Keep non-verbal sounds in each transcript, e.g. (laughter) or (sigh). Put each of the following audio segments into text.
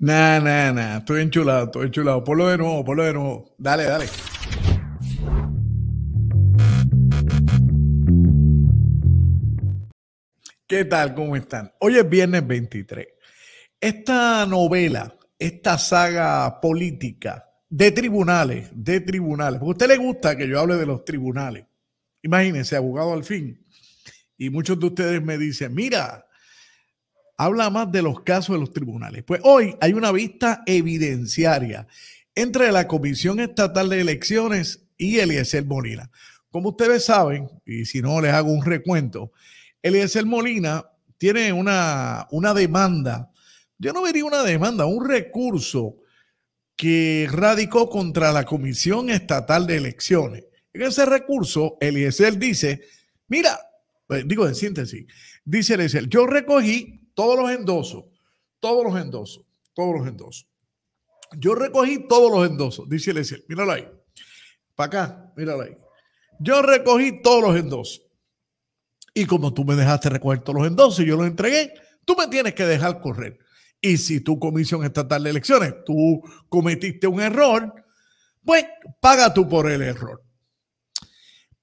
Nah, nah, nah. Estoy enchulado, estoy enchulado. Ponlo de nuevo, ponlo de nuevo. Dale, dale. ¿Qué tal? ¿Cómo están? Hoy es viernes 23. Esta novela, esta saga política de tribunales, de tribunales, porque a usted le gusta que yo hable de los tribunales. Imagínense, abogado al fin. Y muchos de ustedes me dicen, mira, habla más de los casos de los tribunales. Pues hoy hay una vista evidenciaria entre la Comisión Estatal de Elecciones y Eliezer Molina. Como ustedes saben, y si no les hago un recuento, Eliezer Molina tiene una, demanda, yo no vería una demanda, un recurso que radicó contra la Comisión Estatal de Elecciones. En ese recurso, Eliezer dice, mira, pues, digo en síntesis, dice Eliezer, yo recogí todos los endosos, todos los endosos, todos los endosos. Yo recogí todos los endosos, dice el Míralo ahí. Para acá, míralo ahí. Yo recogí todos los endosos. Y como tú me dejaste recoger todos los endosos y yo los entregué, tú me tienes que dejar correr. Y si tu comisión estatal de elecciones, tú cometiste un error, pues paga tú por el error.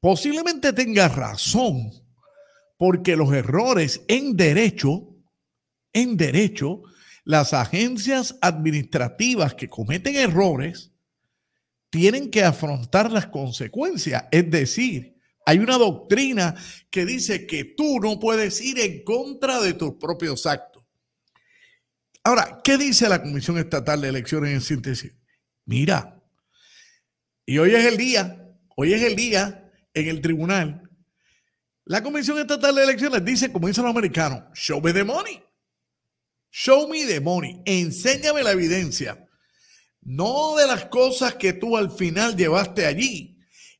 Posiblemente tengas razón, porque los errores en derecho en derecho, las agencias administrativas que cometen errores tienen que afrontar las consecuencias. Es decir, hay una doctrina que dice que tú no puedes ir en contra de tus propios actos. Ahora, ¿qué dice la Comisión Estatal de Elecciones en síntesis? Mira, y hoy es el día, hoy es el día en el tribunal. La Comisión Estatal de Elecciones dice, como dicen los americanos, show me the money. Show me the money. Enséñame la evidencia. No de las cosas que tú al final llevaste allí.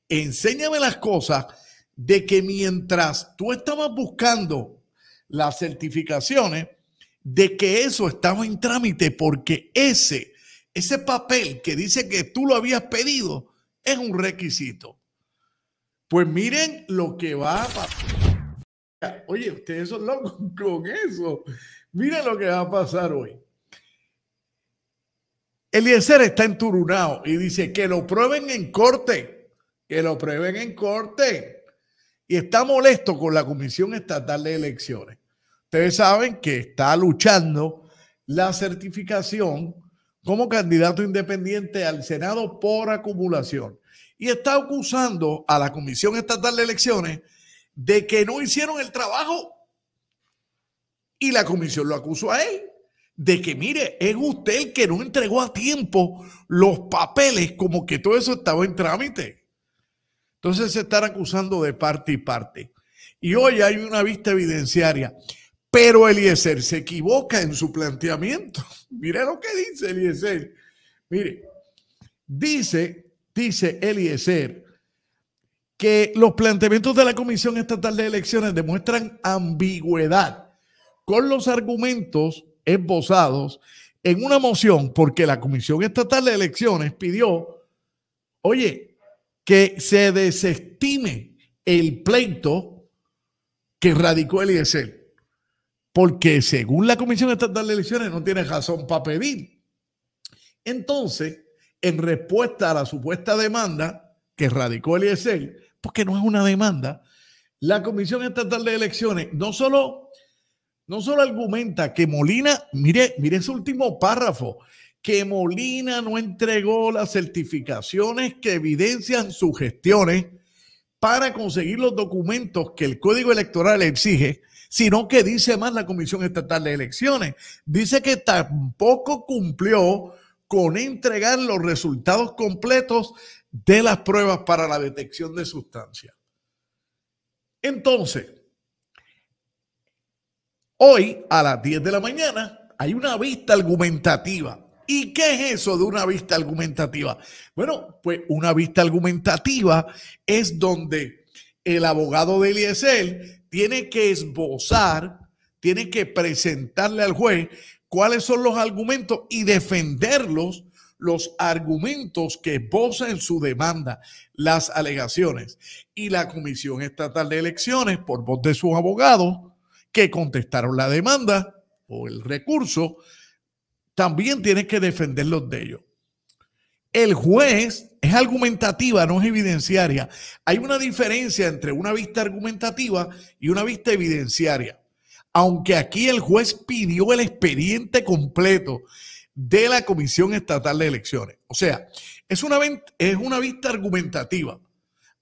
Enséñame las cosas de que mientras tú estabas buscando las certificaciones, de que eso estaba en trámite, porque ese, ese papel que dice que tú lo habías pedido es un requisito. Pues miren lo que va a pasar. Oye, ustedes son locos (laughs) con eso. Miren lo que va a pasar hoy. Eliezer está enturunado y dice que lo prueben en corte, que lo prueben en corte. Y está molesto con la Comisión Estatal de Elecciones. Ustedes saben que está luchando la certificación como candidato independiente al Senado por acumulación. Y está acusando a la Comisión Estatal de Elecciones de que no hicieron el trabajo y la comisión lo acusó a él de que, mire, es usted el que no entregó a tiempo los papeles, como que todo eso estaba en trámite. Entonces se están acusando de parte y parte. Y hoy hay una vista evidenciaria. Pero Eliezer se equivoca en su planteamiento. (laughs) Mire lo que dice Eliezer. Mire, dice, dice Eliezer que los planteamientos de la Comisión Estatal de Elecciones demuestran ambigüedad con los argumentos esbozados en una moción, porque la Comisión Estatal de Elecciones pidió, oye, que se desestime el pleito que radicó el ISL, porque según la Comisión Estatal de Elecciones no tiene razón para pedir. Entonces, en respuesta a la supuesta demanda que radicó el ISL, porque no es una demanda, la Comisión Estatal de Elecciones no solo no solo argumenta que Molina, mire, mire ese último párrafo, que Molina no entregó las certificaciones que evidencian sus gestiones para conseguir los documentos que el Código Electoral exige, sino que dice más la Comisión Estatal de Elecciones. Dice que tampoco cumplió con entregar los resultados completos de las pruebas para la detección de sustancias. Entonces, Hoy a las 10 de la mañana hay una vista argumentativa. ¿Y qué es eso de una vista argumentativa? Bueno, pues una vista argumentativa es donde el abogado de Eliezer tiene que esbozar, tiene que presentarle al juez cuáles son los argumentos y defenderlos los argumentos que esboza en su demanda, las alegaciones. Y la Comisión Estatal de Elecciones, por voz de sus abogados, que contestaron la demanda o el recurso, también tienes que defenderlos de ellos. El juez es argumentativa, no es evidenciaria. Hay una diferencia entre una vista argumentativa y una vista evidenciaria. Aunque aquí el juez pidió el expediente completo de la Comisión Estatal de Elecciones. O sea, es una, es una vista argumentativa.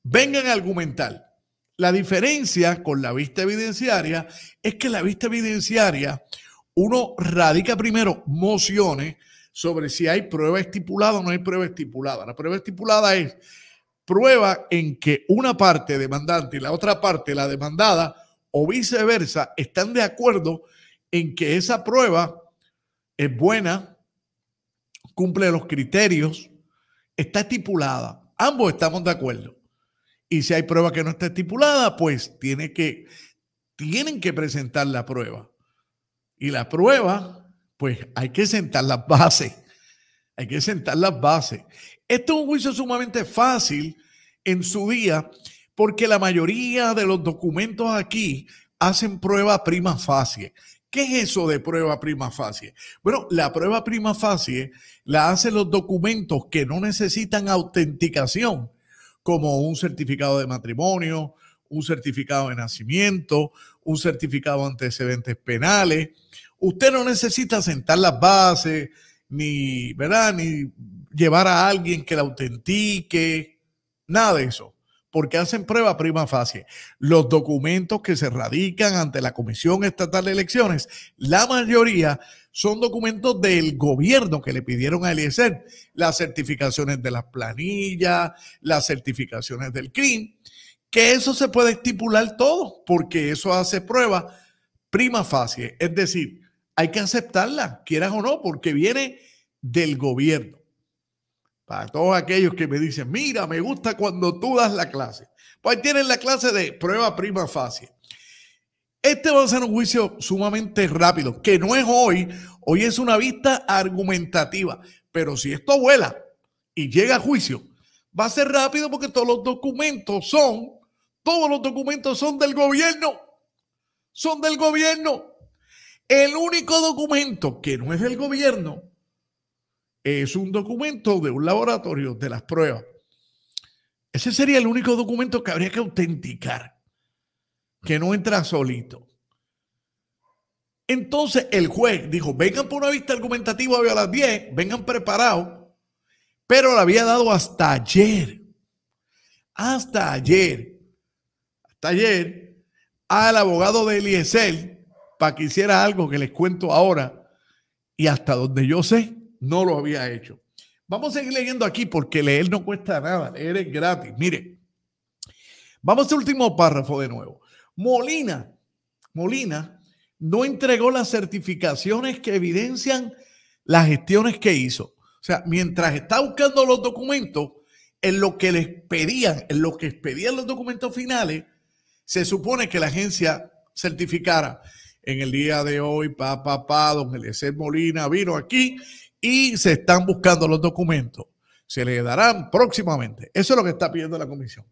Vengan a argumentar. La diferencia con la vista evidenciaria es que la vista evidenciaria uno radica primero mociones sobre si hay prueba estipulada o no hay prueba estipulada. La prueba estipulada es prueba en que una parte demandante y la otra parte, la demandada, o viceversa, están de acuerdo en que esa prueba es buena, cumple los criterios, está estipulada. Ambos estamos de acuerdo. Y si hay prueba que no está estipulada, pues tiene que, tienen que presentar la prueba. Y la prueba, pues hay que sentar las bases. Hay que sentar las bases. Esto es un juicio sumamente fácil en su día, porque la mayoría de los documentos aquí hacen prueba prima facie. ¿Qué es eso de prueba prima facie? Bueno, la prueba prima facie la hacen los documentos que no necesitan autenticación como un certificado de matrimonio, un certificado de nacimiento, un certificado de antecedentes penales. Usted no necesita sentar las bases, ni, ¿verdad? Ni llevar a alguien que la autentique, nada de eso porque hacen prueba prima facie. Los documentos que se radican ante la Comisión Estatal de Elecciones, la mayoría son documentos del gobierno que le pidieron a Eliezer, las certificaciones de las planillas, las certificaciones del CRIM, que eso se puede estipular todo, porque eso hace prueba prima facie, es decir, hay que aceptarla, quieras o no, porque viene del gobierno. Para todos aquellos que me dicen, mira, me gusta cuando tú das la clase. Pues tienen la clase de prueba prima fácil. Este va a ser un juicio sumamente rápido, que no es hoy. Hoy es una vista argumentativa. Pero si esto vuela y llega a juicio, va a ser rápido porque todos los documentos son, todos los documentos son del gobierno. Son del gobierno. El único documento que no es del gobierno es un documento de un laboratorio de las pruebas. Ese sería el único documento que habría que autenticar, que no entra solito. Entonces el juez dijo, vengan por una vista argumentativa a las 10, vengan preparados, pero lo había dado hasta ayer, hasta ayer, hasta ayer, al abogado de Eliezer para que hiciera algo que les cuento ahora y hasta donde yo sé, no lo había hecho. Vamos a seguir leyendo aquí porque leer no cuesta nada, leer es gratis. Mire, vamos al último párrafo de nuevo. Molina, Molina no entregó las certificaciones que evidencian las gestiones que hizo. O sea, mientras está buscando los documentos, en lo que les pedían, en lo que pedían los documentos finales, se supone que la agencia certificara. En el día de hoy, papá, papá, don Eliezer Molina vino aquí y se están buscando los documentos. Se le darán próximamente. Eso es lo que está pidiendo la comisión.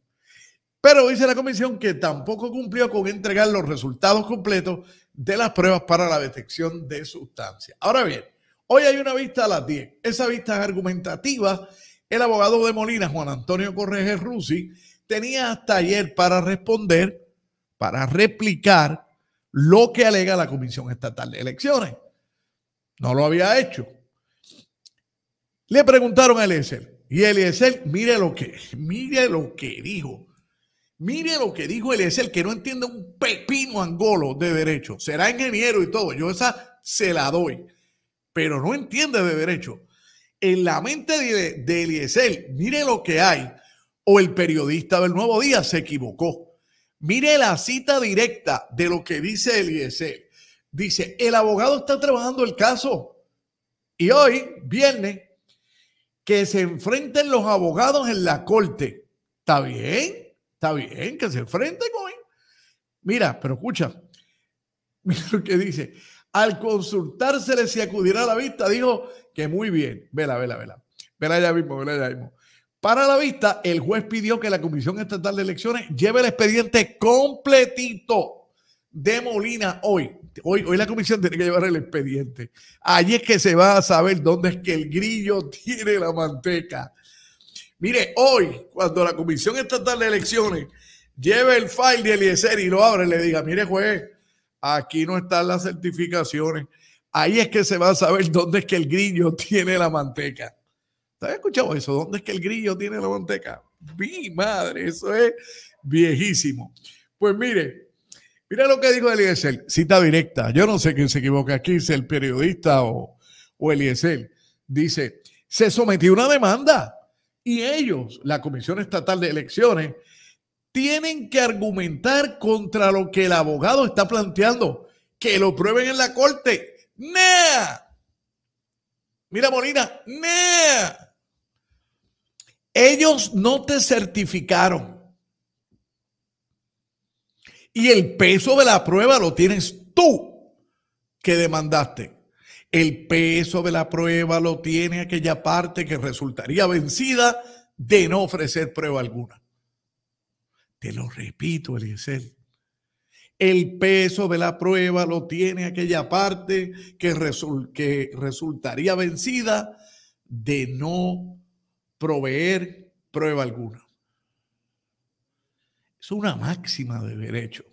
Pero dice la comisión que tampoco cumplió con entregar los resultados completos de las pruebas para la detección de sustancias. Ahora bien, hoy hay una vista a las 10. Esa vista es argumentativa. El abogado de Molina, Juan Antonio correge Rusi, tenía hasta ayer para responder, para replicar lo que alega la Comisión Estatal de Elecciones. No lo había hecho. Le preguntaron a Eliezer. Y Eliezer, mire lo que, mire lo que dijo. Mire lo que dijo Eliezer, que no entiende un pepino angolo de derecho. Será ingeniero y todo. Yo esa se la doy. Pero no entiende de derecho. En la mente de, de Eliezer, mire lo que hay. O el periodista del Nuevo Día se equivocó. Mire la cita directa de lo que dice Eliezer. Dice, el abogado está trabajando el caso. Y hoy, viernes, que se enfrenten los abogados en la corte. Está bien, está bien, que se enfrenten hoy? Mira, pero escucha, (laughs) mira lo que dice. Al consultársele si acudirá a la vista, dijo que muy bien. Vela, vela, vela. Vela ya mismo, vela ya mismo. Para la vista, el juez pidió que la Comisión Estatal de Elecciones lleve el expediente completito de Molina hoy Hoy, hoy la comisión tiene que llevar el expediente. Allí es que se va a saber dónde es que el grillo (laughs) tiene la manteca. Mire, hoy, cuando la comisión estatal de elecciones lleve el file de Eliezer y lo abre, le diga, mire juez, aquí no están las certificaciones. Ahí es que se va a saber dónde es que el grillo (laughs) tiene la manteca. ¿Has escuchado eso? ¿Dónde es que el grillo tiene la manteca? Mi madre, eso es viejísimo. Pues mire, Mira lo que dijo Eliezer, cita directa. Yo no sé quién se equivoca aquí, si el periodista o, o Eliezer. Dice, se sometió una demanda y ellos, la Comisión Estatal de Elecciones, tienen que argumentar contra lo que el abogado está planteando, que lo prueben en la corte. ¡Nea! Mira, Molina, ¡nea! Ellos no te certificaron y el peso de la prueba lo tienes tú que demandaste. El peso de la prueba lo tiene aquella parte que resultaría vencida de no ofrecer prueba alguna. Te lo repito, Eliezer. El peso de la prueba lo tiene aquella parte que, que resultaría vencida de no proveer prueba alguna. Es una máxima de derecho.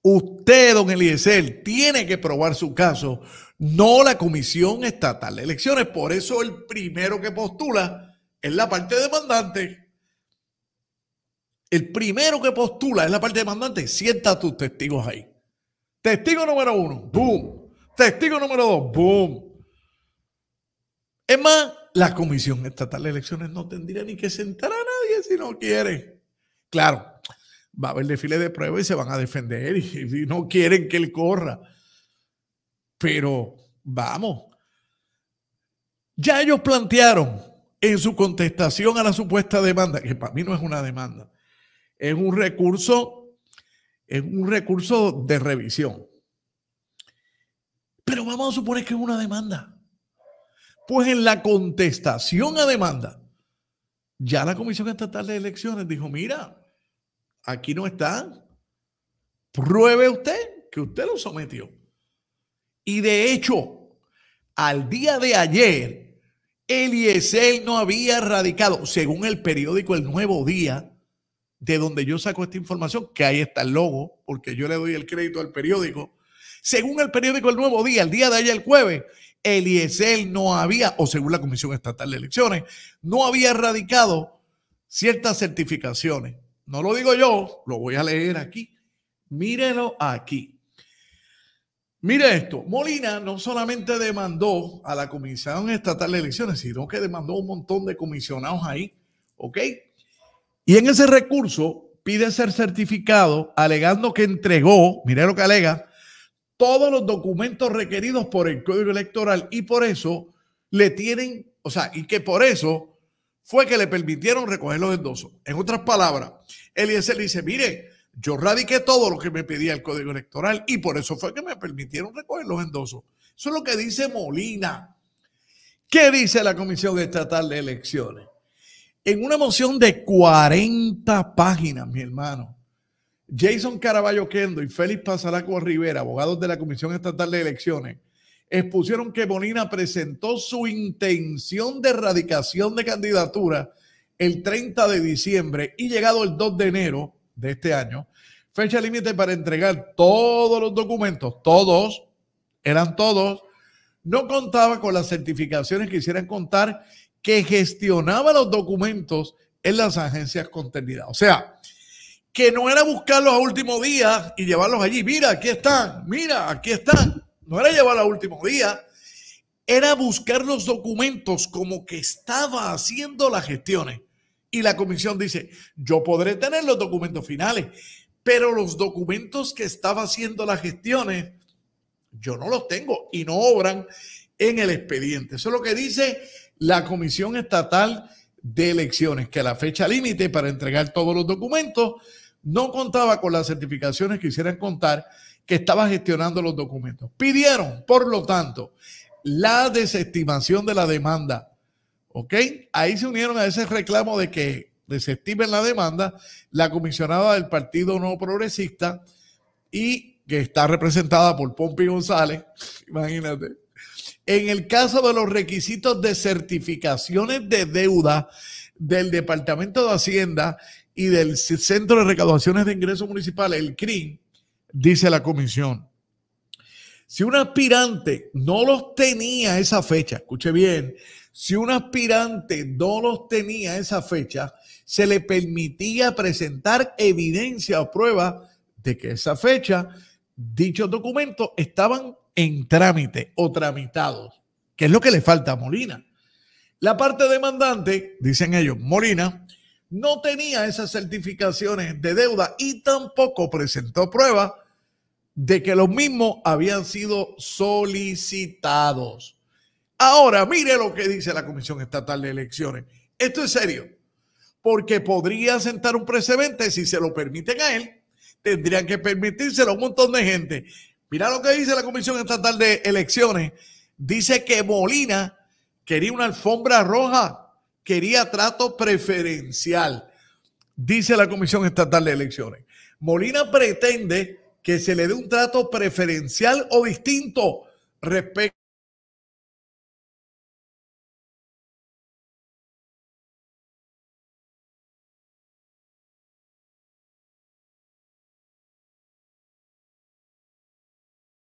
Usted, don Eliezer, tiene que probar su caso, no la Comisión Estatal de Elecciones. Por eso el primero que postula es la parte demandante. El primero que postula es la parte demandante. Sienta tus testigos ahí. Testigo número uno, boom. Testigo número dos, boom. Es más, la Comisión Estatal de Elecciones no tendría ni que sentar a nadie si no quiere. Claro, va a haber desfile de prueba y se van a defender y, y no quieren que él corra. Pero vamos, ya ellos plantearon en su contestación a la supuesta demanda, que para mí no es una demanda, es un recurso, es un recurso de revisión. Pero vamos a suponer que es una demanda. Pues en la contestación a demanda, ya la Comisión Estatal de Elecciones dijo, mira, aquí no está. Pruebe usted que usted lo sometió. Y de hecho, al día de ayer, el Eliezer no había radicado, según el periódico El Nuevo Día, de donde yo saco esta información, que ahí está el logo, porque yo le doy el crédito al periódico. Según el periódico El Nuevo Día, el día de ayer, el jueves, Eliezer no había, o según la Comisión Estatal de Elecciones, no había radicado ciertas certificaciones no lo digo yo, lo voy a leer aquí. Mírenlo aquí. Mire esto, Molina no solamente demandó a la Comisión Estatal de Elecciones, sino que demandó a un montón de comisionados ahí, ¿ok? Y en ese recurso pide ser certificado alegando que entregó, mire lo que alega, todos los documentos requeridos por el Código Electoral y por eso le tienen, o sea, y que por eso fue que le permitieron recoger los endosos. En otras palabras, Eliezer dice, mire, yo radiqué todo lo que me pedía el Código Electoral y por eso fue que me permitieron recoger los endosos. Eso es lo que dice Molina. ¿Qué dice la Comisión Estatal de Elecciones? En una moción de 40 páginas, mi hermano, Jason Caraballo Kendo y Félix Pasalaco Rivera, abogados de la Comisión Estatal de Elecciones, expusieron que Bonina presentó su intención de erradicación de candidatura el 30 de diciembre y llegado el 2 de enero de este año, fecha límite para entregar todos los documentos, todos, eran todos, no contaba con las certificaciones que hicieran contar que gestionaba los documentos en las agencias contenidas. O sea, que no era buscarlos a último día y llevarlos allí. Mira, aquí están, mira, aquí están no era llevar a último día, era buscar los documentos como que estaba haciendo las gestiones. Y la comisión dice, yo podré tener los documentos finales, pero los documentos que estaba haciendo las gestiones, yo no los tengo y no obran en el expediente. Eso es lo que dice la Comisión Estatal de Elecciones, que la fecha límite para entregar todos los documentos no contaba con las certificaciones que hicieran contar que estaba gestionando los documentos. Pidieron, por lo tanto, la desestimación de la demanda. ¿Ok? Ahí se unieron a ese reclamo de que desestimen la demanda la comisionada del Partido No Progresista y que está representada por Pompey González. (laughs) Imagínate. En el caso de los requisitos de certificaciones de deuda del Departamento de Hacienda y del Centro de Recaudaciones de Ingresos Municipales, el CRIM, dice la comisión. Si un aspirante no los tenía esa fecha, escuche bien, si un aspirante no los tenía esa fecha, se le permitía presentar evidencia o prueba de que esa fecha, dichos documentos estaban en trámite o tramitados, que es lo que le falta a Molina. La parte demandante, dicen ellos, Molina, no tenía esas certificaciones de deuda y tampoco presentó prueba de que los mismos habían sido solicitados. Ahora, mire lo que dice la Comisión Estatal de Elecciones. Esto es serio, porque podría sentar un precedente si se lo permiten a él, tendrían que permitírselo a un montón de gente. Mira lo que dice la Comisión Estatal de Elecciones. Dice que Molina quería una alfombra roja, quería trato preferencial, dice la Comisión Estatal de Elecciones. Molina pretende que se le dé un trato preferencial o distinto respecto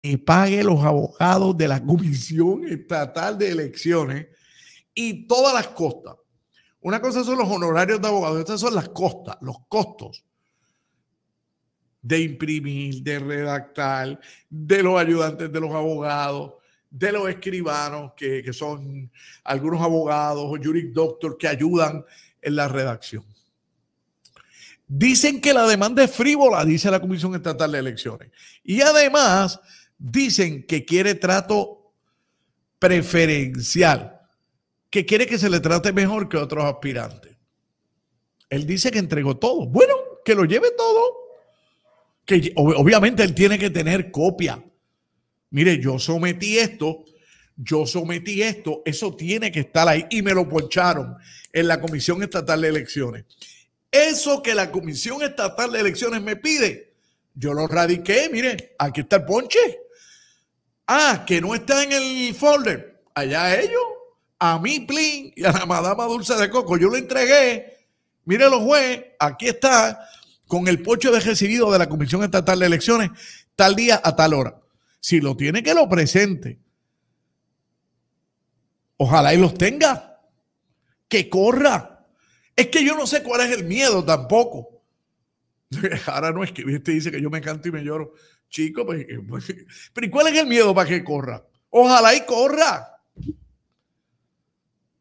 y pague los abogados de la Comisión Estatal de Elecciones y todas las costas. Una cosa son los honorarios de abogados, estas son las costas, los costos de imprimir, de redactar, de los ayudantes de los abogados, de los escribanos, que, son algunos abogados o juris que ayudan en la redacción. Dicen que la demanda es frívola, dice la Comisión Estatal de Elecciones. Y además dicen que quiere trato preferencial, que quiere que se le trate mejor que otros aspirantes. Él dice que entregó todo. Bueno, que lo lleve todo obviamente él tiene que tener copia. Mire, yo sometí esto, yo sometí esto, eso tiene que estar ahí y me lo poncharon en la Comisión Estatal de Elecciones. Eso que la Comisión Estatal de Elecciones me pide, yo lo radiqué, mire, aquí está el ponche. Ah, que no está en el folder, allá ellos, a mí, Plin, y a la Madama Dulce de Coco, yo lo entregué, mire los juez, aquí está, con el pocho de recibido de la Comisión Estatal de Elecciones, tal día a tal hora. Si lo tiene, que lo presente. Ojalá y los tenga. Que corra. Es que yo no sé cuál es el miedo tampoco. (laughs) Ahora no es que usted dice que yo me canto y me lloro. Chico, pues, eh, pues, (laughs) pero ¿y cuál es el miedo para que corra? Ojalá y corra.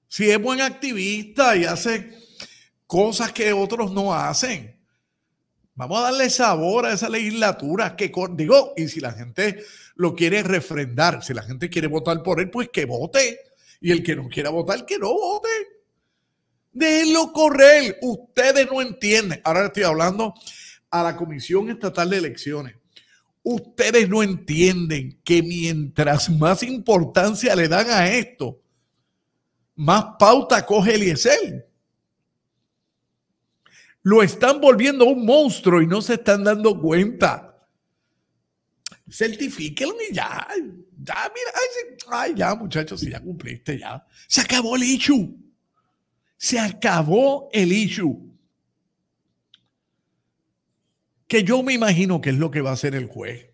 Si es buen activista y hace cosas que otros no hacen. Vamos a darle sabor a esa legislatura que digo, y si la gente lo quiere refrendar, si la gente quiere votar por él, pues que vote. Y el que no quiera votar, que no vote. Déjenlo correr. Ustedes no entienden. Ahora estoy hablando a la Comisión Estatal de Elecciones. Ustedes no entienden que mientras más importancia le dan a esto, más pauta coge el Eliezer. Lo están volviendo un monstruo y no se están dando cuenta. Certifíquenlo y ya. Ya, mira. ay ya, muchachos, si ya cumpliste, ya. Se acabó el issue. Se acabó el issue. Que yo me imagino que es lo que va a hacer el juez.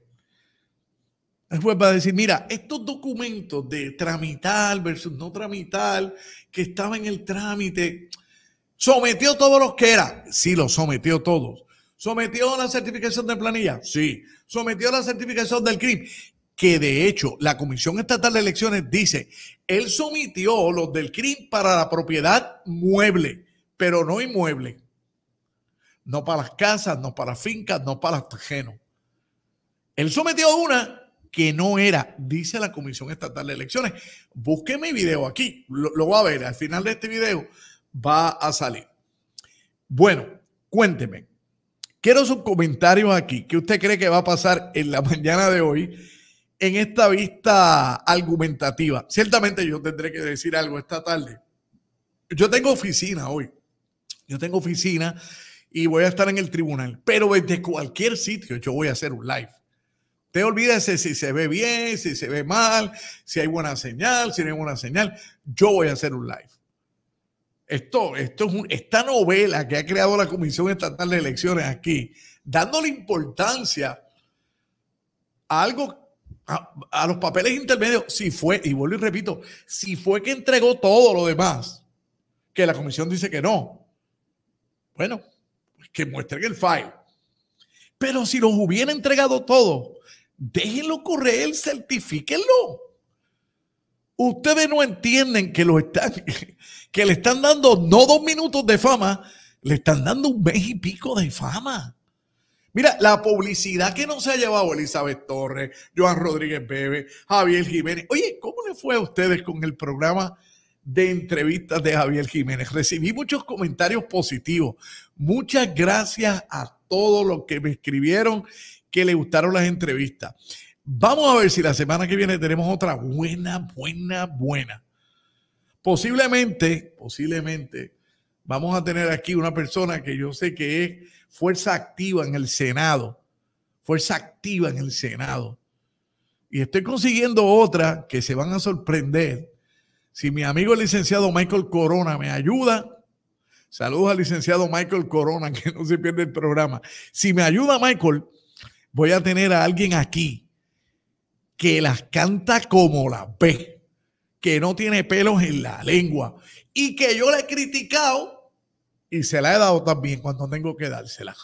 El juez va a decir, mira, estos documentos de tramitar versus no tramitar, que estaba en el trámite, Sometió todos los que era. Sí, los sometió todos. Sometió la certificación de planilla. Sí. Sometió la certificación del CRIM. Que de hecho, la Comisión Estatal de Elecciones dice, él sometió los del CRIM para la propiedad mueble, pero no inmueble. No para las casas, no para las fincas, no para los terrenos. Él sometió una que no era, dice la Comisión Estatal de Elecciones. Busque mi video aquí, lo, voy va a ver al final de este video va a salir. Bueno, cuénteme. Quiero sus comentarios aquí. ¿Qué usted cree que va a pasar en la (laughs) mañana de hoy en esta vista argumentativa? Ciertamente yo tendré que decir algo esta tarde. Yo tengo oficina hoy. Yo tengo oficina y voy a estar en el tribunal, pero desde cualquier sitio yo voy a hacer un live. Usted olvídese si se ve bien, si se ve mal, si hay buena señal, si no hay buena señal. Yo voy a hacer un live. Esto, esto es esta novela que ha creado la Comisión Estatal de Elecciones aquí, dándole importancia a algo, a, los papeles intermedios, si fue, y vuelvo y repito, si fue que entregó todo lo demás, que la comisión dice que no. Bueno, pues que muestren el file. Pero si los hubiera entregado todo, déjenlo correr, certifíquenlo. Ustedes no entienden que lo están, que le están dando no dos minutos de fama, le están dando un mes y pico de fama. Mira, la publicidad que nos ha llevado Elizabeth Torres, Joan Rodríguez Bebe, Javier Jiménez. Oye, ¿cómo le fue a ustedes con el programa de entrevistas de Javier Jiménez? Recibí muchos comentarios positivos. Muchas gracias a todos los que me escribieron que les gustaron las entrevistas. Vamos a ver si la semana que viene tenemos otra buena, buena, buena. Posiblemente, posiblemente, vamos a tener aquí una persona que yo sé que es fuerza activa en el Senado, fuerza activa en el Senado. Y estoy consiguiendo otra que se van a sorprender. Si mi amigo el licenciado Michael Corona me ayuda, saludos al licenciado Michael Corona, (laughs) que no se pierde el programa. Si me ayuda Michael, voy a tener a alguien aquí que las canta como las ve que no tiene pelos en la lengua y que yo le he criticado y se la he dado también cuando tengo que dársela.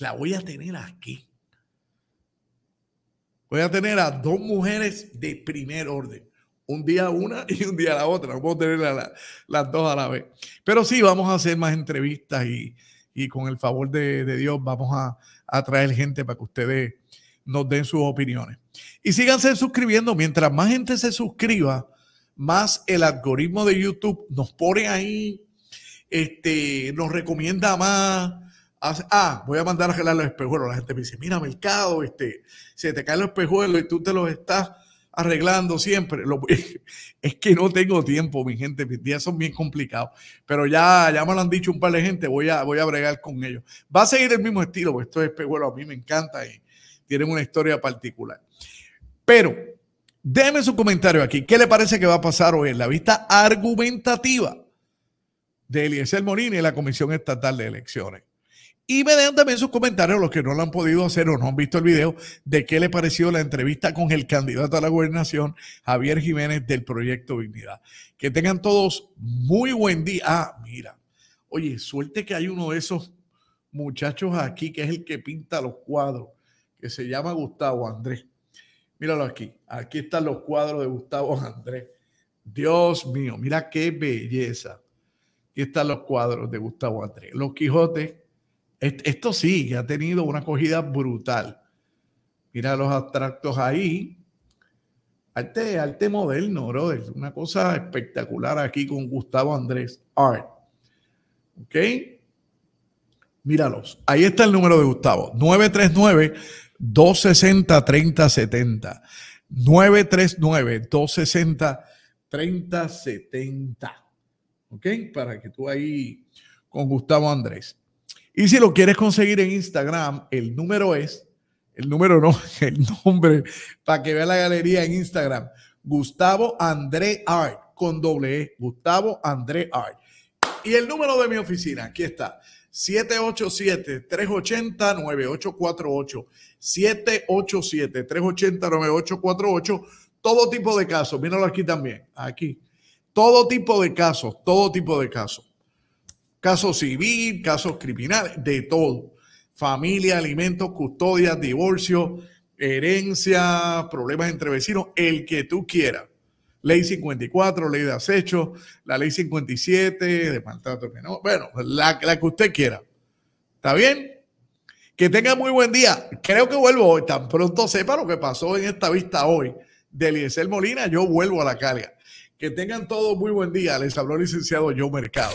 La voy a tener aquí. Voy a tener a dos mujeres de primer orden. Un día una (laughs) y un día la otra. No puedo tener las dos a la vez. Pero sí, vamos a hacer más entrevistas y, con el favor de, Dios vamos a, a, traer gente para que ustedes nos den sus opiniones. Y síganse suscribiendo. Mientras más gente se suscriba, más el algoritmo de YouTube nos pone ahí, este, nos recomienda más. Ah, voy a mandar a arreglar los espejuelos. La gente me dice, mira, mercado, este, se te caen los espejuelos y tú te los estás arreglando siempre. (laughs) es que no tengo tiempo, mi gente. Mis días son bien complicados. Pero ya, ya me lo han dicho un par de gente. Voy a, voy a bregar con ellos. Va a seguir el mismo estilo, porque estos espejuelos a mí me encanta tienen una historia particular. Pero déjeme su comentario aquí. ¿Qué le parece que va a pasar hoy en la vista argumentativa de Eliezer Morín y la Comisión Estatal de Elecciones? Y me dejan también sus comentarios, los que no lo han podido hacer o no han visto el video, de qué le pareció la entrevista con el candidato a la gobernación, Javier Jiménez, del Proyecto Dignidad. Que tengan todos muy buen día. Ah, mira. Oye, suerte que hay uno de esos muchachos aquí que es el que pinta los cuadros que se llama Gustavo Andrés. Míralo aquí. Aquí están los cuadros de Gustavo Andrés. Dios mío, mira qué belleza. Aquí están los cuadros de Gustavo Andrés. Los Quijotes, esto sí, que ha tenido una acogida brutal. Mira los abstractos ahí. Arte, arte moderno, brother. Una cosa espectacular aquí con Gustavo Andrés. Art. ¿Ok? Míralos. Ahí está el número de Gustavo. 939. 260-3070. 939-260-3070. ¿Ok? Para que tú ahí con Gustavo Andrés. Y si lo quieres conseguir en Instagram, el número es, el número no, (laughs) el nombre, para que vea la galería en Instagram, Gustavo André Art, con doble E, Gustavo André Art. Y el número de mi oficina, aquí está, 787-380-9848. 787-380-9848. Todo tipo de casos. Míralo aquí también. Aquí. Todo tipo de casos. Todo tipo de casos. Casos civil, casos criminales, de todo. Familia, alimentos, custodia, divorcio, herencia, problemas entre vecinos, el que tú quieras. Ley 54, ley de acecho, la ley 57 de maltrato que no. Bueno, la, que usted quiera. ¿Está bien? Que tengan muy buen día. Creo que vuelvo hoy. Tan pronto sepa lo que pasó en esta vista hoy de Eliezer Molina, yo vuelvo a la carga. Que tengan todos muy buen día. Les habló el licenciado yo Mercado.